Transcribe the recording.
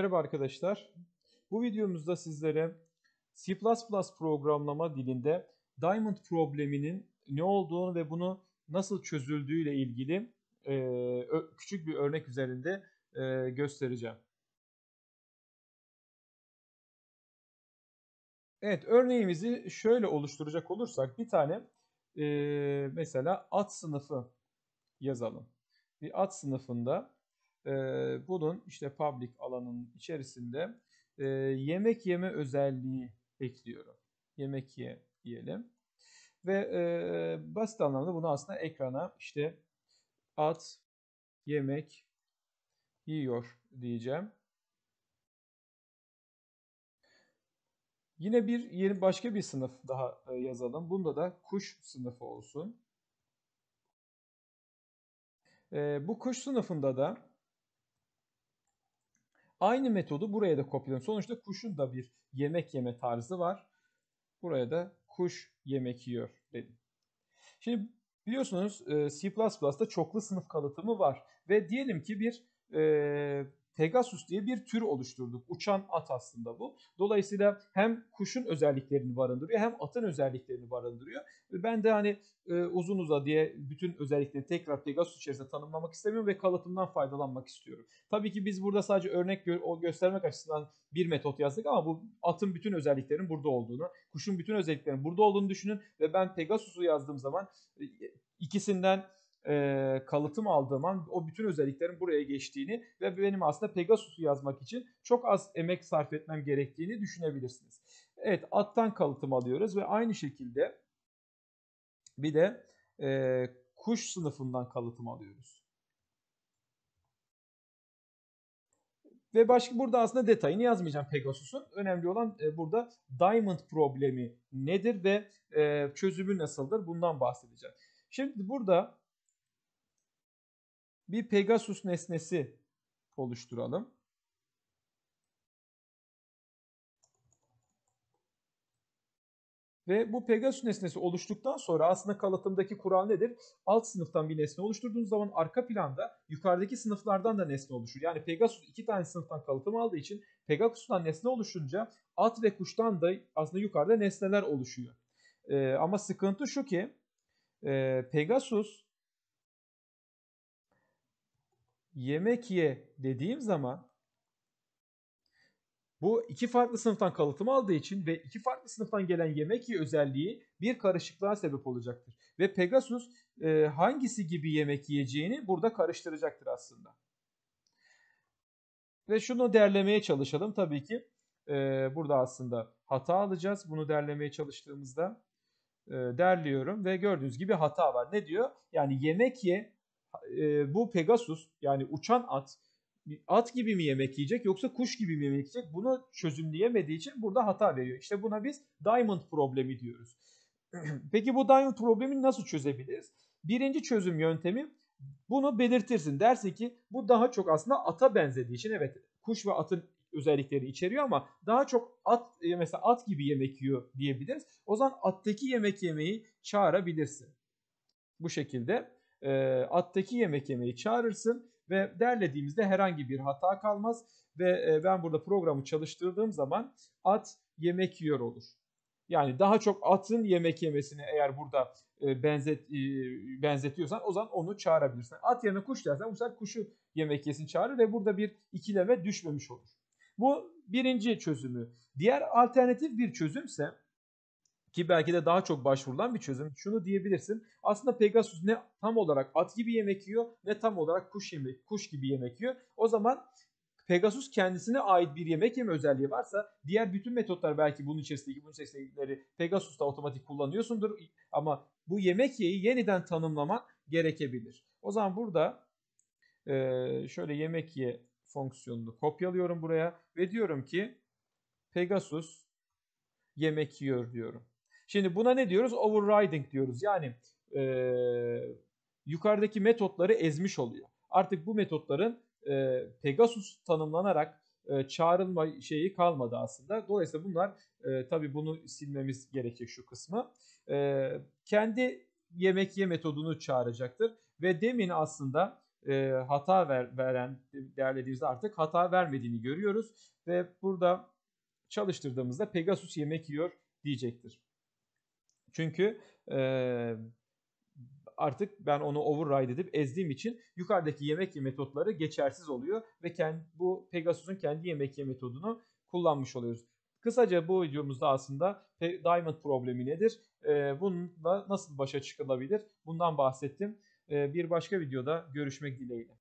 Merhaba arkadaşlar. Bu videomuzda sizlere C++ programlama dilinde Diamond probleminin ne olduğunu ve bunu nasıl çözüldüğü ile ilgili e, küçük bir örnek üzerinde e, göstereceğim. Evet örneğimizi şöyle oluşturacak olursak bir tane e, mesela at sınıfı yazalım. Bir at sınıfında ee, bunun işte public alanın içerisinde e, yemek yeme özelliği ekliyorum. Yemek ye diyelim. Ve e, basit anlamda bunu aslında ekrana işte at yemek yiyor diyeceğim. Yine bir yeni başka bir sınıf daha e, yazalım. Bunda da kuş sınıfı olsun. bu kuş sınıfında da Aynı metodu buraya da kopyalıyorum. Sonuçta kuşun da bir yemek yeme tarzı var. Buraya da kuş yemek yiyor dedim. Şimdi biliyorsunuz e, C++'da çoklu sınıf kalıtımı var. Ve diyelim ki bir e, Pegasus diye bir tür oluşturduk. Uçan at aslında bu. Dolayısıyla hem kuşun özelliklerini barındırıyor hem atın özelliklerini barındırıyor. Ben de hani e, uzun uza diye bütün özellikleri tekrar Pegasus içerisinde tanımlamak istemiyorum ve kalıtımdan faydalanmak istiyorum. Tabii ki biz burada sadece örnek gö- göstermek açısından bir metot yazdık ama bu atın bütün özelliklerinin burada olduğunu, kuşun bütün özelliklerinin burada olduğunu düşünün ve ben Pegasus'u yazdığım zaman e, ikisinden e, kalıtım aldığım an o bütün özelliklerin buraya geçtiğini ve benim aslında Pegasus'u yazmak için çok az emek sarf etmem gerektiğini düşünebilirsiniz. Evet attan kalıtım alıyoruz ve aynı şekilde bir de e, kuş sınıfından kalıtım alıyoruz. Ve başka burada aslında detayını yazmayacağım Pegasus'un. Önemli olan e, burada diamond problemi nedir ve e, çözümü nasıldır bundan bahsedeceğim. Şimdi burada bir Pegasus nesnesi oluşturalım. Ve bu Pegasus nesnesi oluştuktan sonra aslında kalıtımdaki kural nedir? Alt sınıftan bir nesne oluşturduğunuz zaman arka planda yukarıdaki sınıflardan da nesne oluşur. Yani Pegasus iki tane sınıftan kalıtım aldığı için Pegasus'tan nesne oluşunca at ve kuştan da aslında yukarıda nesneler oluşuyor. Ee, ama sıkıntı şu ki e, Pegasus yemek ye dediğim zaman bu iki farklı sınıftan kalıtım aldığı için ve iki farklı sınıftan gelen yemek ye özelliği bir karışıklığa sebep olacaktır. Ve Pegasus e, hangisi gibi yemek yiyeceğini burada karıştıracaktır aslında. Ve şunu derlemeye çalışalım tabii ki. E, burada aslında hata alacağız bunu derlemeye çalıştığımızda. E, derliyorum ve gördüğünüz gibi hata var. Ne diyor? Yani yemek ye e, bu Pegasus yani uçan at at gibi mi yemek yiyecek yoksa kuş gibi mi yemek yiyecek bunu çözümleyemediği için burada hata veriyor. İşte buna biz diamond problemi diyoruz. Peki bu diamond problemi nasıl çözebiliriz? Birinci çözüm yöntemi bunu belirtirsin. Dersin ki bu daha çok aslında ata benzediği için evet kuş ve atın özellikleri içeriyor ama daha çok at e, mesela at gibi yemek yiyor diyebiliriz. O zaman attaki yemek yemeyi çağırabilirsin. Bu şekilde e, attaki yemek yemeyi çağırırsın ve derlediğimizde herhangi bir hata kalmaz ve e, ben burada programı çalıştırdığım zaman at yemek yiyor olur. Yani daha çok atın yemek yemesini eğer burada e, benzet e, benzetiyorsan o zaman onu çağırabilirsin. At yerine kuş dersen bu sefer kuşu yemek yesin çağırır ve burada bir ikileme düşmemiş olur. Bu birinci çözümü. Diğer alternatif bir çözümse ki belki de daha çok başvurulan bir çözüm. Şunu diyebilirsin. Aslında Pegasus ne tam olarak at gibi yemek yiyor ne tam olarak kuş yemek kuş gibi yemek yiyor. O zaman Pegasus kendisine ait bir yemek yeme özelliği varsa diğer bütün metotlar belki bunun içerisindeki bunun içerisindekileri Pegasus'ta otomatik kullanıyorsundur ama bu yemek yeyi yeniden tanımlaman gerekebilir. O zaman burada e, şöyle yemek ye fonksiyonunu kopyalıyorum buraya ve diyorum ki Pegasus yemek yiyor diyorum. Şimdi buna ne diyoruz? Overriding diyoruz. Yani e, yukarıdaki metotları ezmiş oluyor. Artık bu metotların e, Pegasus tanımlanarak e, çağrılma şeyi kalmadı aslında. Dolayısıyla bunlar e, tabii bunu silmemiz gerekecek şu kısmı. E, kendi yemek ye metodunu çağıracaktır. Ve demin aslında e, hata ver, veren değerlediğimizde artık hata vermediğini görüyoruz. Ve burada çalıştırdığımızda Pegasus yemek yiyor diyecektir. Çünkü e, artık ben onu override edip ezdiğim için yukarıdaki yemek ye metotları geçersiz oluyor ve kendi, bu Pegasus'un kendi yemek ye metodunu kullanmış oluyoruz. Kısaca bu videomuzda aslında Diamond problemi nedir? E, bununla nasıl başa çıkılabilir? Bundan bahsettim. E, bir başka videoda görüşmek dileğiyle.